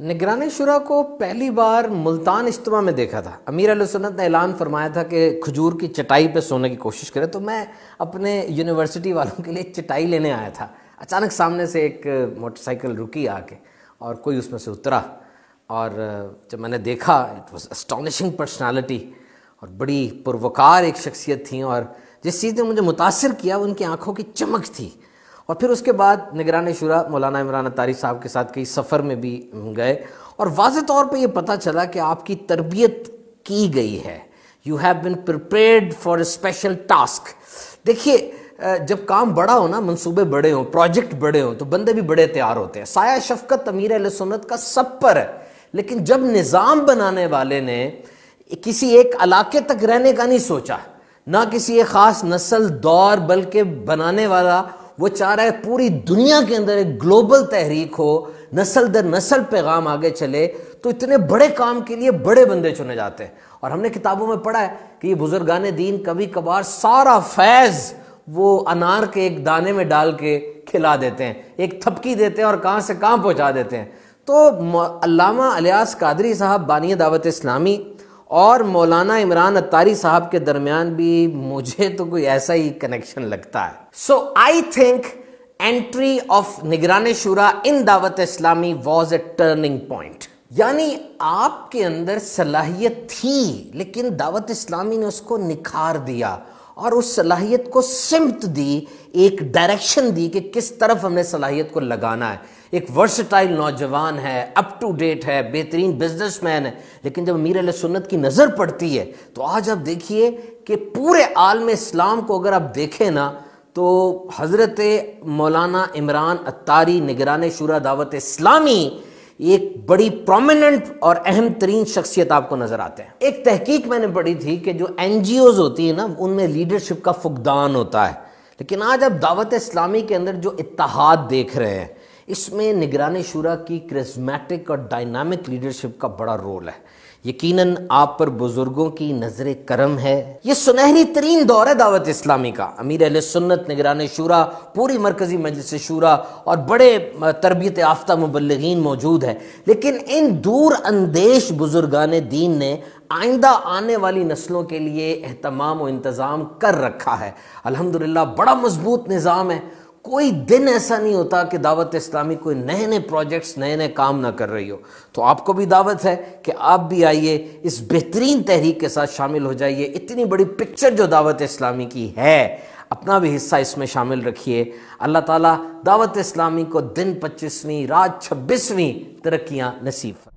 निगरानी शुरा को पहली बार मुल्तान इज्तम में देखा था अमीर अलसनत ने ऐलान फरमाया था कि खजूर की चटाई पे सोने की कोशिश करें तो मैं अपने यूनिवर्सिटी वालों के लिए चटाई लेने आया था अचानक सामने से एक मोटरसाइकिल रुकी आके और कोई उसमें से उतरा और जब मैंने देखा इट वॉज अस्टॉनिशिंग पर्सनैलिटी और बड़ी पुरवकार एक शख्सियत थी और जिस चीज़ ने मुझे मुतासर किया उनकी आँखों की चमक थी और फिर उसके बाद निगरान शुरा मौलाना इमरान तारी साहब के साथ कई सफ़र में भी गए और वाज तौर पर यह पता चला कि आपकी तरबियत की गई है you have been prepared for a special task देखिए जब काम बड़ा हो ना मंसूबे बड़े हों प्रोजेक्ट बड़े हों तो बंदे भी बड़े तैयार होते हैं साया शफकत अमीर सुन्नत का सब पर है लेकिन जब निज़ाम बनाने वाले ने किसी एक इलाके तक रहने का नहीं सोचा ना किसी एक ख़ास नस्ल दौर बल्कि बनाने वाला वो चाह रहा है पूरी दुनिया के अंदर एक ग्लोबल तहरीक हो नस्ल दर नस्ल पैगाम आगे चले तो इतने बड़े काम के लिए बड़े बंदे चुने जाते हैं और हमने किताबों में पढ़ा है कि ये बुजुर्गान दीन कभी कभार सारा फैज़ वो अनार के एक दाने में डाल के खिला देते हैं एक थपकी देते हैं और कहाँ से कहाँ पहुँचा देते हैं तो अलामा अलियास कादरी साहब बानिय दावत इस्लामी और मौलाना इमरान अतारी साहब के दरमियान भी मुझे तो कोई ऐसा ही कनेक्शन लगता है so I think entry of Nigran Shura in Dawat Islami was a turning point यानी आपके अंदर सलाहियत थी लेकिन दावत इस्लामी ने उसको निखार दिया और उस सलाहियत को सिमत दी एक डायरेक्शन दी कि किस तरफ हमने सलाहियत को लगाना है एक वर्सटाइल नौजवान है अप टू डेट है बेहतरीन बिजनेसमैन है लेकिन जब अमीर सुन्नत की नज़र पड़ती है तो आज आप देखिए कि पूरे आलम इस्लाम को अगर आप देखें ना तो हज़रत मौलाना इमरान अतारी निगरान शुरा दावत इस्लामी एक बड़ी प्रोमिनेंट और अहम तरीन शख्सियत आपको नजर आते हैं एक तहकीक मैंने पढ़ी थी कि जो एन होती है ना उनमें लीडरशिप का फुकदान होता है लेकिन आज आप दावत इस्लामी के अंदर जो इतिहाद देख रहे हैं इसमें निगरानी शुरा की क्रिस्मेटिक और डायनामिक लीडरशिप का बड़ा रोल है यकीनन आप पर बुज़ुर्गों की नज़र करम है ये सुनहरी तरीन दौर है दावत इस्लामी का अमीर अल सुन्नत निगरान शूरा पूरी मरकज़ी मजलिस शूरा और बड़े तरबियत याफ्ता मुबलगिन मौजूद है लेकिन इन दूर अंदेश बुज़ुर्गान दीन ने आइंदा आने वाली नस्लों के लिए अहतमाम व इंतज़ाम कर रखा है अलहमदिल्ला बड़ा मजबूत निज़ाम है कोई दिन ऐसा नहीं होता कि दावत इस्लामी कोई नए नए प्रोजेक्ट्स नए नए काम ना कर रही हो तो आपको भी दावत है कि आप भी आइए इस बेहतरीन तहरीक के साथ शामिल हो जाइए इतनी बड़ी पिक्चर जो दावत इस्लामी की है अपना भी हिस्सा इसमें शामिल रखिए अल्लाह ताला दावत इस्लामी को दिन पच्चीसवीं रात छब्बीसवीं तरक्याँ नसीब